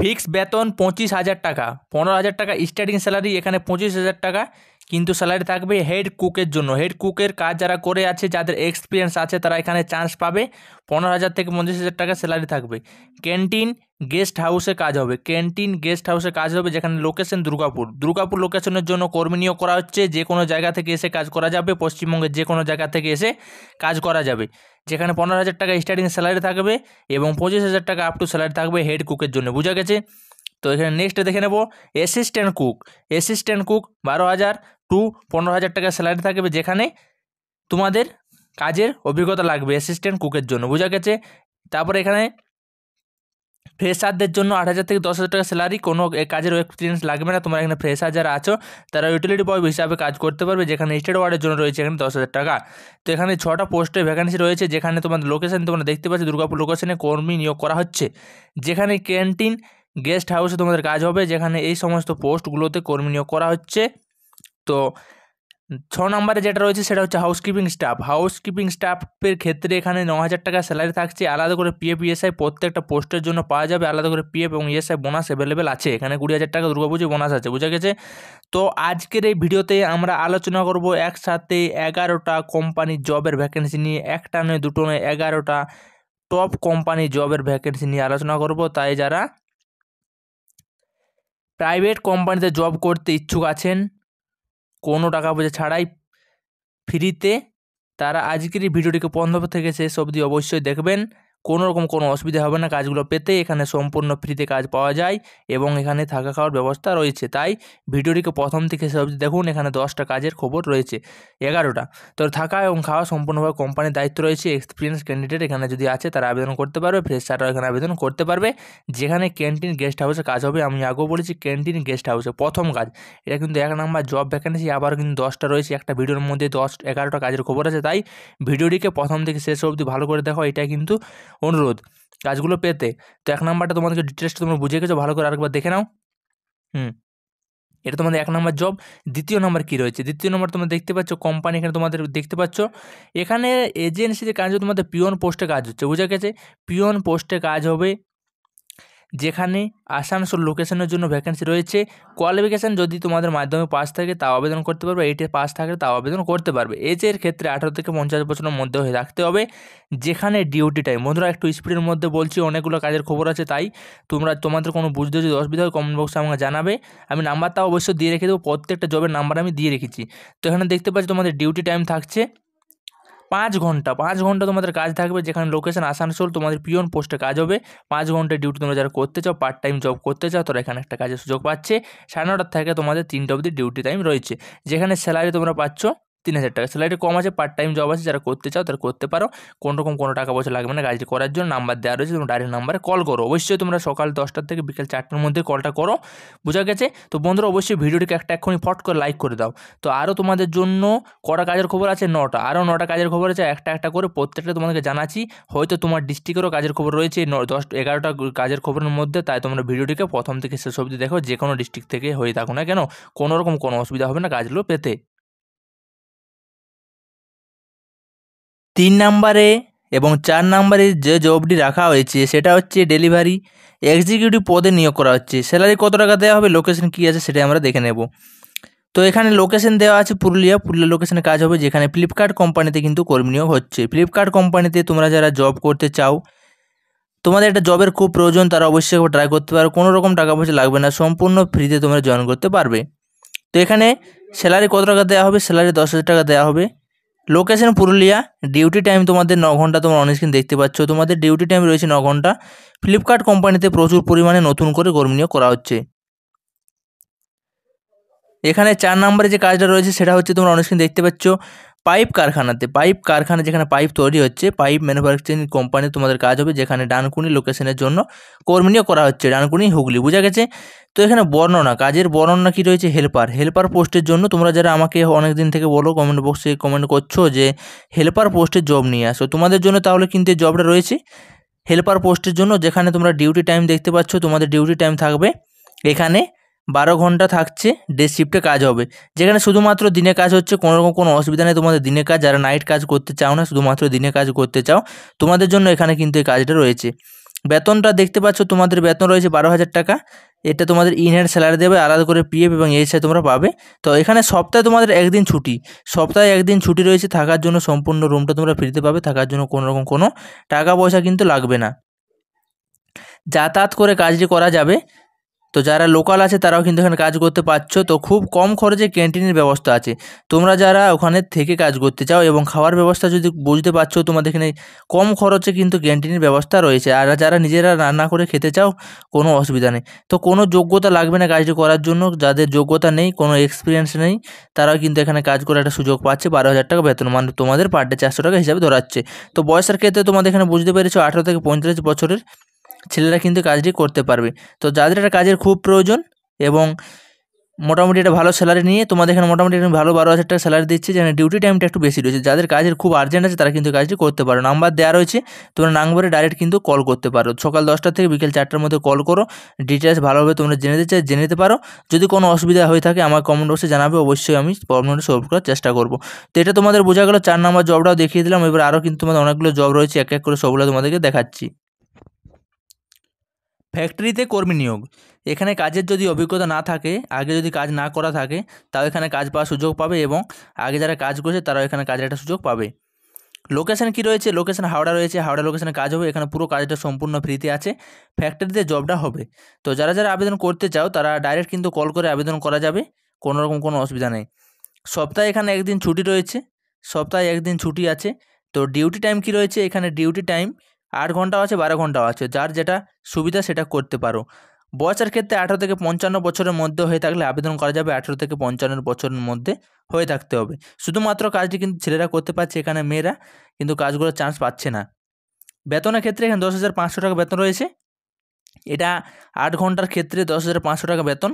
fix বেতন পঁচিশ হাজার টাকা পনেরো হাজার টাকা স্টার্টিং স্যালারি এখানে পঁচিশ হাজার টাকা কিন্তু স্যালারি থাকবে হেড কুকের জন্য হেড কুকের কাজ যারা করে আছে যাদের এক্সপিরিয়েন্স আছে তারা এখানে চান্স পাবে পনেরো হাজার থেকে পঞ্চাশ হাজার টাকা স্যালারি থাকবে ক্যান্টিন গেস্ট হাউসে কাজ হবে ক্যান্টিন গেস্ট হাউসে কাজ হবে যেখানে লোকেশন দুর্গাপুর দুর্গাপুর লোকেশনের জন্য কর্মী নিয়োগ করা হচ্ছে যে কোনো জায়গা থেকে এসে কাজ করা যাবে পশ্চিমবঙ্গের যে কোনো জায়গা থেকে এসে কাজ করা যাবে যেখানে পনেরো হাজার টাকা স্টার্টিং স্যালারি থাকবে এবং পঁচিশ হাজার টাকা আপ টু স্যালারি থাকবে হেড কুকের জন্য বোঝা গেছে তো এখানে নেক্সট দেখে নেব অ্যাসিস্ট্যান্ট কুক অ্যাসিস্ট্যান্ট কুক বারো হাজার টু পনেরো হাজার টাকা স্যালারি থাকবে যেখানে তোমাদের কাজের অভিজ্ঞতা লাগবে অ্যাসিস্ট্যান্ট কুকের জন্য বোঝা গেছে তারপরে এখানে ফ্রেশারদের জন্য আট হাজার থেকে দশ হাজার টাকা স্যালারি কোনো কাজের এক্সপিরিয়েন্স লাগবে না তোমরা এখানে ফ্রেশার যারা আছো তারা ইউটিলিটি বয় হিসাবে কাজ করতে পারবে যেখানে স্টেট ওয়ার্ডের জন্য রয়েছে এখানে দশ হাজার টাকা তো এখানে ছটা পোস্টে ভ্যাকান্সি রয়েছে যেখানে তোমাদের লোকেশন তোমরা দেখতে পাচ্ছ দুর্গাপুর লোকেশনে কর্মী নিয়োগ করা হচ্ছে যেখানে ক্যান্টিন গেস্ট হাউসে তোমাদের কাজ হবে যেখানে এই সমস্ত পোস্টগুলোতে কর্মী নিয়োগ করা হচ্ছে তো ছ নম্বরে যেটা রয়েছে সেটা হচ্ছে হাউসকিপিং স্টাফ হাউসকিপিং স্টাফের ক্ষেত্রে এখানে ন হাজার টাকা স্যালারি থাকছে আলাদা করে পিএফ ইএসআই প্রত্যেকটা পোস্টের জন্য পাওয়া যাবে আলাদা করে পিএফ এবং ইএসআই বোনাস অ্যাভেলেবেল আছে এখানে কুড়ি হাজার টাকা দুর্গাপুজোর বোনাস আছে বুঝা গেছে তো আজকের এই ভিডিওতে আমরা আলোচনা করব একসাথে এগারোটা কোম্পানির জবের ভ্যাকেন্সি নিয়ে একটা নয় দুটো নয় এগারোটা টপ কোম্পানি জবের ভ্যাকেন্সি নিয়ে আলোচনা করব তাই যারা প্রাইভেট কোম্পানিতে জব করতে ইচ্ছুক আছেন কোনো টাকা পয়সা ছাড়াই ফ্রিতে তারা আজকের এই ভিডিওটিকে প্রথম থেকে শেষ অবধি অবশ্যই দেখবেন কোনো রকম কোনো অসুবিধা হবে না কাজগুলো পেতে এখানে সম্পূর্ণ ফ্রিতে কাজ পাওয়া যায় এবং এখানে থাকা খাওয়ার ব্যবস্থা রয়েছে তাই ভিডিওটিকে প্রথম থেকে সব দেখুন এখানে দশটা কাজের খবর রয়েছে এগারোটা তো থাকা এবং খাওয়া সম্পূর্ণভাবে কোম্পানির দায়িত্ব রয়েছে এক্সপিরিয়েন্স ক্যান্ডিডেট এখানে যদি আছে তারা আবেদন করতে পারবে ফ্রেশাররা এখানে আবেদন করতে পারবে যেখানে ক্যান্টিন গেস্ট হাউসে কাজ হবে আমি আগেও বলেছি ক্যান্টিন গেস্ট হাউসে প্রথম কাজ এটা কিন্তু এক নম্বর জব ভ্যাকেন্সি আবার কিন্তু দশটা রয়েছে একটা ভিডিওর মধ্যে দশ এগারোটা কাজের খবর আছে তাই ভিডিওটিকে প্রথম থেকে শেষ অবধি ভালো করে দেখো এটা কিন্তু অনুরোধ কাজগুলো পেতে তো এক নাম্বারটা তোমাদেরকে ডিটেলসটা তোমরা বুঝে গেছো ভালো করে আরেকবার দেখে নাও হুম এটা তোমাদের এক নম্বর জব দ্বিতীয় নম্বর কী রয়েছে দ্বিতীয় নম্বর তোমরা দেখতে পাচ্ছ কোম্পানি এখানে তোমাদের দেখতে পাচ্ছ এখানে এজেন্সিতে কাজ তোমাদের পিওন পোস্টে কাজ হচ্ছে বুঝা গেছে পিওন পোস্টে কাজ হবে যেখানে আসানসোল লোকেশনের জন্য ভ্যাকেন্সি রয়েছে কোয়ালিফিকেশান যদি তোমাদের মাধ্যমে পাস থাকে তাও আবেদন করতে পারবে এইটে পাস থাকলে তাও আবেদন করতে পারবে এজের ক্ষেত্রে আঠারো থেকে পঞ্চাশ বছরের মধ্যে হয়ে রাখতে হবে যেখানে ডিউটি টাইম বন্ধুরা একটু স্পিডের মধ্যে বলছি অনেকগুলো কাজের খবর আছে তাই তোমরা তোমাদের কোনো বুঝতে যদি অসুবিধা হয় কমেন্ট বক্সে আমাকে জানাবে আমি নাম্বারটা অবশ্যই দিয়ে রেখে দেবো প্রত্যেকটা জবের নাম্বার আমি দিয়ে রেখেছি তো এখানে দেখতে পাচ্ছি তোমাদের ডিউটি টাইম থাকছে পাঁচ ঘন্টা পাঁচ ঘন্টা তোমাদের কাজ থাকবে যেখানে লোকেশন আসানসোল তোমাদের পিয়ন পোস্টে কাজ হবে পাঁচ ঘন্টা ডিউটি তোমরা যারা করতে চাও পার্ট টাইম জব করতে চাও তোরা এখানে একটা কাজের সুযোগ পাচ্ছে সাড়ে নটার থেকে তোমাদের তিনটা অবধি ডিউটি টাইম রয়েছে যেখানে স্যালারি তোমরা পাচ্ছ তিন হাজার টাকা স্যালারি কম আছে পার্ট টাইম জব আছে যারা করতে চাও তারা করতে পারো কোনো রকম কোনো টাকা পয়সা লাগবে না গাড়ি করার জন্য নাম্বার দেওয়া রয়েছে তোমরা ডাইরেক্ট নাম্বারে কল করো অবশ্যই তোমরা সকাল দশটার থেকে বিকেল চারটার মধ্যে কলটা করো বোঝা গেছে তো বন্ধুরা অবশ্যই ভিডিওটিকে একটা এক্ষুনি ফট করে লাইক করে দাও তো আরও তোমাদের জন্য কটা কাজের খবর আছে নটা আরও নটা কাজের খবর আছে একটা একটা করে প্রত্যেকটা তোমাদেরকে জানাচ্ছি হয়তো তোমার ডিস্ট্রিক্টেরও কাজের খবর রয়েছে দশ এগারোটা কাজের খবরের মধ্যে তাই তোমরা ভিডিওটিকে প্রথম থেকে শেষ অবধি দেখো যে কোনো ডিস্ট্রিক্ট থেকে হয়ে থাকো না কেন কোনো রকম কোনো অসুবিধা হবে না কাজগুলো পেতে তিন নাম্বারে এবং চার নাম্বারে যে জবটি রাখা হয়েছে সেটা হচ্ছে ডেলিভারি এক্সিকিউটিভ পদে নিয়োগ করা হচ্ছে স্যালারি কত টাকা দেওয়া হবে লোকেশন কী আছে সেটা আমরা দেখে নেব তো এখানে লোকেশন দেওয়া আছে পুরুলিয়া পুরুলিয়া লোকেশনে কাজ হবে যেখানে ফ্লিপকার্ট কোম্পানিতে কিন্তু কর্মী নিয়োগ হচ্ছে ফ্লিপকার্ট কোম্পানিতে তোমরা যারা জব করতে চাও তোমাদের একটা জবের খুব প্রয়োজন তারা অবশ্যই ট্রাই করতে পারো কোনো রকম টাকা পয়সা লাগবে না সম্পূর্ণ ফ্রিতে তোমরা জয়েন করতে পারবে তো এখানে স্যালারি কত টাকা দেওয়া হবে স্যালারি দশ হাজার টাকা দেওয়া হবে লোকেশন পুরুলিয়া ডিউটি টাইম তোমাদের ন ঘন্টা তোমরা অনস্ক্রিন দেখতে পাচ্ছ তোমাদের ডিউটি টাইম রয়েছে ন ঘন্টা ফ্লিপকার্ট কোম্পানিতে প্রচুর পরিমাণে নতুন করে কর্মী নিয়োগ করা হচ্ছে এখানে চার নম্বরে যে কাজটা রয়েছে সেটা হচ্ছে তোমরা অনস্ক্রিন দেখতে পাচ্ছ পাইপ কারখানাতে পাইপ কারখানা যেখানে পাইপ তৈরি হচ্ছে পাইপ ম্যানুফ্যাকচারিং কোম্পানি তোমাদের কাজ হবে যেখানে ডানকুনি লোকেশনের জন্য কর্মী করা হচ্ছে ডানকুনি হুগলি বোঝা গেছে তো এখানে বর্ণনা কাজের বর্ণনা কি রয়েছে হেল্পার হেল্পার পোস্টের জন্য তোমরা যারা আমাকে অনেক দিন থেকে বলো কমেন্ট বক্সে কমেন্ট করছো যে হেল্পার পোস্টে জব নিয়ে আসো তোমাদের জন্য তাহলে কিন্তু জবটা রয়েছে হেল্পার পোস্টের জন্য যেখানে তোমরা ডিউটি টাইম দেখতে পাচ্ছ তোমাদের ডিউটি টাইম থাকবে এখানে বারো ঘন্টা থাকছে ডে শিফটে কাজ হবে যেখানে শুধুমাত্র দিনে কাজ হচ্ছে কোনো রকম কোনো অসুবিধা নেই তোমাদের দিনে কাজ যারা নাইট কাজ করতে চাও না শুধুমাত্র দিনে কাজ করতে চাও তোমাদের জন্য এখানে কিন্তু এই কাজটা রয়েছে বেতনটা দেখতে পাচ্ছ তোমাদের বেতন রয়েছে বারো হাজার টাকা এটা তোমাদের ইনহ্যান্ড স্যালারি দেবে আলাদা করে পিএফ এবং এসআই তোমরা পাবে তো এখানে সপ্তাহে তোমাদের একদিন ছুটি সপ্তাহে একদিন ছুটি রয়েছে থাকার জন্য সম্পূর্ণ রুমটা তোমরা ফ্রিতে পাবে থাকার জন্য কোনো রকম কোনো টাকা পয়সা কিন্তু লাগবে না যাতায়াত করে কাজটি করা যাবে তো যারা লোকাল আছে তারাও কিন্তু এখানে কাজ করতে পারছো তো খুব কম খরচে ক্যান্টিনের ব্যবস্থা আছে তোমরা যারা ওখানে থেকে কাজ করতে চাও এবং খাওয়ার ব্যবস্থা যদি বুঝতে পারছো তোমাদের এখানে কম খরচে কিন্তু ক্যান্টিনের ব্যবস্থা রয়েছে আর যারা নিজেরা রান্না করে খেতে চাও কোনো অসুবিধা নেই তো কোনো যোগ্যতা লাগবে না কাজটি করার জন্য যাদের যোগ্যতা নেই কোনো এক্সপিরিয়েন্স নেই তারাও কিন্তু এখানে কাজ করার একটা সুযোগ পাচ্ছে বারো হাজার টাকা বেতন মানে তোমাদের পার ডে চারশো টাকা হিসাবে ধরাচ্ছে তো বয়সের ক্ষেত্রে তোমাদের এখানে বুঝতে পেরেছো আঠেরো থেকে পঁয়ত্রিশ বছরের ছেলেরা কিন্তু কাজটি করতে পারবে তো যাদের একটা কাজের খুব প্রয়োজন এবং মোটামুটি একটা ভালো স্যালারি নিয়ে তোমাদের এখানে মোটামুটি একটা ভালো বারো হাজার টাকা স্যালারি দিচ্ছে যেখানে ডিউটি টাইমটা একটু বেশি রয়েছে যাদের কাজের খুব আর্জেন্ট আছে তারা কিন্তু কাজটি করতে পারো নাম্বার দেওয়া রয়েছে তোমরা নাম্বারে ডাইরেক্ট কিন্তু কল করতে পারো সকাল দশটা থেকে বিকেল চারটার মধ্যে কল করো ডিটেলস ভালোভাবে তোমরা জেনে দিতে জেনে নিতে পারো যদি কোনো অসুবিধা হয়ে থাকে আমার কমেন্ট বক্সে জানাবে অবশ্যই আমি প্রবলেমটা সলভ করার চেষ্টা করবো তো এটা তোমাদের বোঝা গেলো চার নাম্বার জবটাও দেখিয়ে দিলাম এবার আরও কিন্তু তোমাদের অনেকগুলো জব রয়েছে এক এক করে সবগুলো তোমাদেরকে দেখাচ্ছি ফ্যাক্টরিতে কর্মী নিয়োগ এখানে কাজের যদি অভিজ্ঞতা না থাকে আগে যদি কাজ না করা থাকে তাও এখানে কাজ পাওয়ার সুযোগ পাবে এবং আগে যারা কাজ করেছে তারাও এখানে কাজের একটা সুযোগ পাবে লোকেশান কি রয়েছে লোকেশান হাওড়া রয়েছে হাওড়া লোকেশানে কাজ হবে এখানে পুরো কাজটা সম্পূর্ণ ফ্রিতে আছে ফ্যাক্টরিতে জবটা হবে তো যারা যারা আবেদন করতে চাও তারা ডাইরেক্ট কিন্তু কল করে আবেদন করা যাবে কোনো রকম কোনো অসুবিধা নেই সপ্তাহে এখানে একদিন ছুটি রয়েছে সপ্তাহে একদিন ছুটি আছে তো ডিউটি টাইম কি রয়েছে এখানে ডিউটি টাইম আট ঘন্টাও আছে বারো ঘন্টাও আছে যার যেটা সুবিধা সেটা করতে পারো বয়সের ক্ষেত্রে আঠেরো থেকে পঞ্চান্ন বছরের মধ্যে হয়ে থাকলে আবেদন করা যাবে আঠেরো থেকে পঞ্চান্ন বছরের মধ্যে হয়ে থাকতে হবে শুধুমাত্র কাজটি কিন্তু ছেলেরা করতে পারছে এখানে মেয়েরা কিন্তু কাজগুলোর চান্স পাচ্ছে না বেতনের ক্ষেত্রে এখানে দশ হাজার পাঁচশো টাকা বেতন রয়েছে এটা আট ঘন্টার ক্ষেত্রে দশ হাজার পাঁচশো টাকা বেতন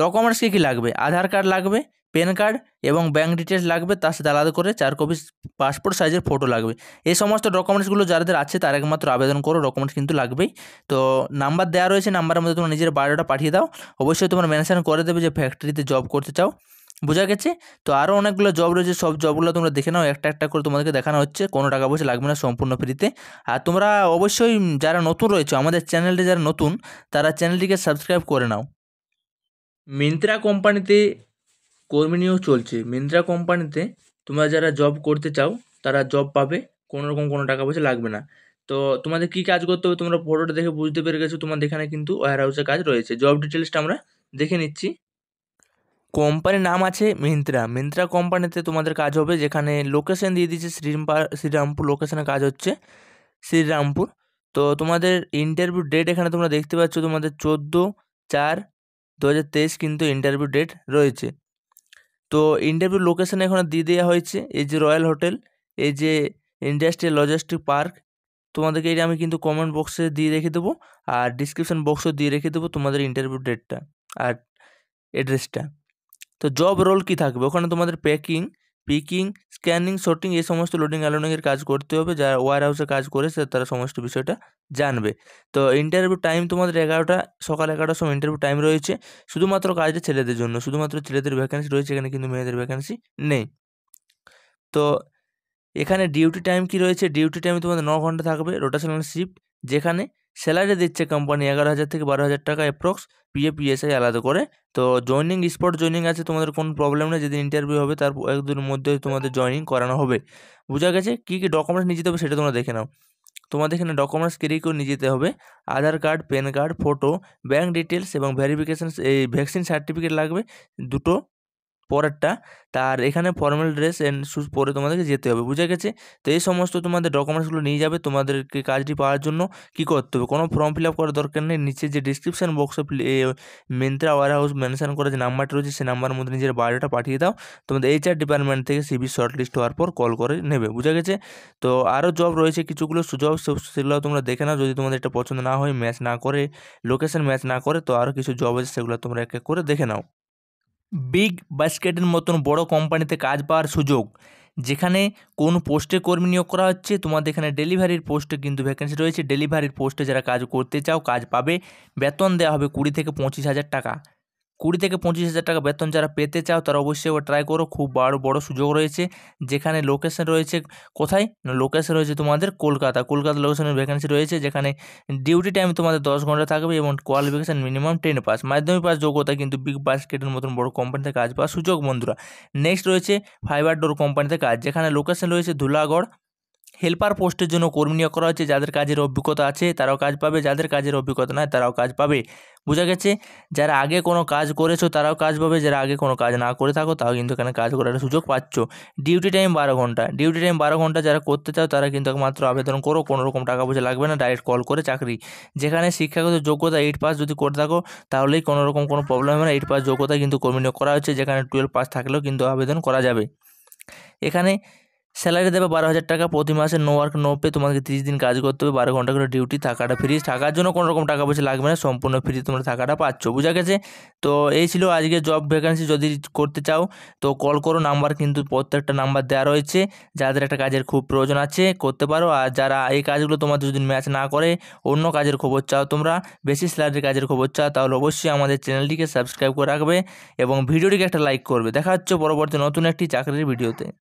ডকুমেন্টস কী কী লাগবে আধার কার্ড লাগবে প্যান কার্ড এবং ব্যাঙ্ক ডিটেলস লাগবে তার সাথে আলাদা করে চার কপি পাসপোর্ট সাইজের ফটো লাগবে এই সমস্ত ডকুমেন্টসগুলো যাদের আছে তার একমাত্র আবেদন করো ডকুমেন্টস কিন্তু লাগবেই তো নাম্বার দেওয়া রয়েছে নাম্বারের মধ্যে তোমার নিজের বায়োডাটা পাঠিয়ে দাও অবশ্যই তোমার মেনশন করে দেবে যে ফ্যাক্টরিতে জব করতে চাও বোঝা গেছে তো আরও অনেকগুলো জব রয়েছে সব জবগুলো তোমরা দেখে নাও একটা একটা করে তোমাদেরকে দেখানো হচ্ছে কোনো টাকা পয়সা লাগবে না সম্পূর্ণ ফ্রিতে আর তোমরা অবশ্যই যারা নতুন রয়েছে আমাদের চ্যানেলটি যারা নতুন তারা চ্যানেলটিকে সাবস্ক্রাইব করে নাও মিন্ত্রা কোম্পানিতে কর্মী নিয়োগ চলছে মিন্ত্রা কোম্পানিতে তোমরা যারা জব করতে চাও তারা জব পাবে কোনো রকম কোনো টাকা পয়সা লাগবে না তো তোমাদের কী কাজ করতে হবে তোমরা ফটোটা দেখে বুঝতে পেরে গেছো তোমাদের এখানে কিন্তু ওয়ার হাউসের কাজ রয়েছে জব ডিটেলসটা আমরা দেখে নিচ্ছি কোম্পানির নাম আছে মিন্ত্রা মিন্ত্রা কোম্পানিতে তোমাদের কাজ হবে যেখানে লোকেশন দিয়ে দিয়েছে শ্রীরামপা শ্রীরামপুর লোকেশনে কাজ হচ্ছে শ্রীরামপুর তো তোমাদের ইন্টারভিউ ডেট এখানে তোমরা দেখতে পাচ্ছ তোমাদের চোদ্দো চার দু হাজার তেইশ কিন্তু ইন্টারভিউ ডেট রয়েছে তো ইন্টারভিউ লোকেশান এখানে দিয়ে দেওয়া হয়েছে এই যে রয়্যাল হোটেল এই যে ইন্ডাস্ট্রিয়াল লজিস্টিক পার্ক তোমাদেরকে এটা আমি কিন্তু কমেন্ট বক্সে দিয়ে রেখে দেবো আর ডিসক্রিপশান বক্সও দিয়ে রেখে দেবো তোমাদের ইন্টারভিউ ডেটটা আর অ্যাড্রেসটা তো জব রোল কি থাকবে ওখানে তোমাদের প্যাকিং পিকিং স্ক্যানিং শর্টিং এই সমস্ত লোডিং আলোডিংয়ের কাজ করতে হবে যারা ওয়ার হাউসে কাজ করে সে তারা সমস্ত বিষয়টা জানবে তো ইন্টারভিউ টাইম তোমাদের এগারোটা সকাল এগারোটার সময় ইন্টারভিউ টাইম রয়েছে শুধুমাত্র কাজটা ছেলেদের জন্য শুধুমাত্র ছেলেদের ভ্যাকেন্সি রয়েছে এখানে কিন্তু মেয়েদের ভ্যাকেন্সি নেই তো এখানে ডিউটি টাইম কি রয়েছে ডিউটি টাইম তোমাদের ন ঘন্টা থাকবে রোটেশনাল শিফট যেখানে স্যালারি দিচ্ছে কোম্পানি এগারো হাজার থেকে বারো হাজার টাকা অ্যাপ্রক্স পিএ পিএসআই আলাদা করে তো জয়নিং স্পট জয়নিং আছে তোমাদের কোনো প্রবলেম নেই যেদিন ইন্টারভিউ হবে তার একদিনের মধ্যে তোমাদের জয়নিং করানো হবে বোঝা গেছে কী কী ডকুমেন্টস নিয়ে যেতে হবে সেটা তোমরা দেখে নাও তোমাদের এখানে ডকুমেন্টস ক্যারি করে নিয়ে যেতে হবে Aadhaar card PAN card photo bank details এবং ভেরিফিকেশান এই ভ্যাকসিন সার্টিফিকেট লাগবে দুটো পরেরটা তার এখানে ফর্মাল ড্রেস অ্যান্ড শ্যুজ পরে তোমাদেরকে যেতে হবে বুঝে গেছে তো এই সমস্ত তোমাদের ডকুমেন্টসগুলো নিয়ে যাবে তোমাদেরকে কাজটি পাওয়ার জন্য কি করতে হবে কোনো ফর্ম ফিল আপ করার দরকার নেই নিচে যে ডিসক্রিপশান বক্সে মিন্ত্রা ওয়ার হাউস মেনশন করা যে নাম্বারটা রয়েছে সে নাম্বারের মধ্যে নিজের বায়োডাটা পাঠিয়ে দাও তোমাদের এইচআর ডিপার্টমেন্ট থেকে সিবি শর্টলিস্ট হওয়ার পর কল করে নেবে বুঝে গেছে তো আরও জব রয়েছে কিছুগুলো সুজব সেগুলো তোমরা দেখে নাও যদি তোমাদের এটা পছন্দ না হয় ম্যাচ না করে লোকেশন ম্যাচ না করে তো আরও কিছু জব আছে সেগুলো তোমরা এক এক করে দেখে নাও বিগ বাস্কেটের মতন বড় কোম্পানিতে কাজ পাওয়ার সুযোগ যেখানে কোন পোস্টে কর্মী নিয়োগ করা হচ্ছে তোমাদের এখানে ডেলিভারির পোস্টে কিন্তু ভ্যাকেন্সি রয়েছে ডেলিভারির পোস্টে যারা কাজ করতে চাও কাজ পাবে বেতন দেওয়া হবে কুড়ি থেকে পঁচিশ হাজার টাকা কুড়ি থেকে পঁচিশ হাজার টাকা বেতন যারা পেতে চাও তারা অবশ্যই ট্রাই করো খুব বড় বড় সুযোগ রয়েছে যেখানে লোকেশন রয়েছে কোথায় লোকেশন রয়েছে তোমাদের কলকাতা কলকাতা লোকেশনের ভ্যাকেন্সি রয়েছে যেখানে ডিউটি টাইম তোমাদের দশ ঘন্টা থাকবে এবং qualification minimum ten pass Madhyamik pass যোগ্যতা কিন্তু বিগ বাস্কেটের মতন বড় কোম্পানিতে কাজ পাওয়ার সুযোগ বন্ধুরা নেক্সট রয়েছে ফাইবার ডোর কোম্পানিতে কাজ যেখানে লোকেশন রয়েছে ধুলাগড় হেল্পার পোস্টের জন্য কর্মী নিয়োগ করা হচ্ছে যাদের কাজের অভিজ্ঞতা আছে তারাও কাজ পাবে যাদের কাজের অভিজ্ঞতা নয় তারাও কাজ পাবে বোঝা গেছে যারা আগে কোনো কাজ করেছো তারাও কাজ পাবে যারা আগে কোনো কাজ না করে থাকো তাও কিন্তু এখানে কাজ করার সুযোগ পাচ্ছ ডিউটি টাইম বারো ঘন্টা ডিউটি টাইম বারো ঘন্টা যারা করতে চাও তারা কিন্তু একমাত্র আবেদন করো কোনো রকম টাকা পয়সা লাগবে না ডাইরেক্ট কল করে চাকরি যেখানে শিক্ষাগত যোগ্যতা এইট পাস যদি করে থাকো তাহলেই কোনো রকম কোনো প্রবলেম হবে না এইট পাস যোগ্যতা কিন্তু কর্মী নিয়োগ করা হচ্ছে যেখানে টুয়েলভ পাস থাকলেও কিন্তু আবেদন করা যাবে এখানে স্যালারি দেবে বারো হাজার টাকা প্রতি মাসে নো ওয়ার্ক নো পে তোমাকে তিরিশ দিন কাজ করতে হবে বারো ঘন্টা করে ডিউটি থাকাটা ফ্রি থাকার জন্য কোনো রকম টাকা পয়সা লাগবে না সম্পূর্ণ ফ্রি তোমরা থাকাটা পাচ্ছ বুঝা গেছে তো এই ছিল আজকে জব ভ্যাকান্সি যদি করতে চাও তো কল করো নাম্বার কিন্তু প্রত্যেকটা নাম্বার দেওয়া রয়েছে যাদের একটা কাজের খুব প্রয়োজন আছে করতে পারো আর যারা এই কাজগুলো তোমাদের যদি ম্যাচ না করে অন্য কাজের খবর চাও তোমরা বেশি স্যালারির কাজের খবর চাও তাহলে অবশ্যই আমাদের চ্যানেলটিকে সাবস্ক্রাইব করে রাখবে এবং ভিডিওটিকে একটা লাইক করবে দেখা হচ্ছে পরবর্তী নতুন একটি চাকরির ভিডিওতে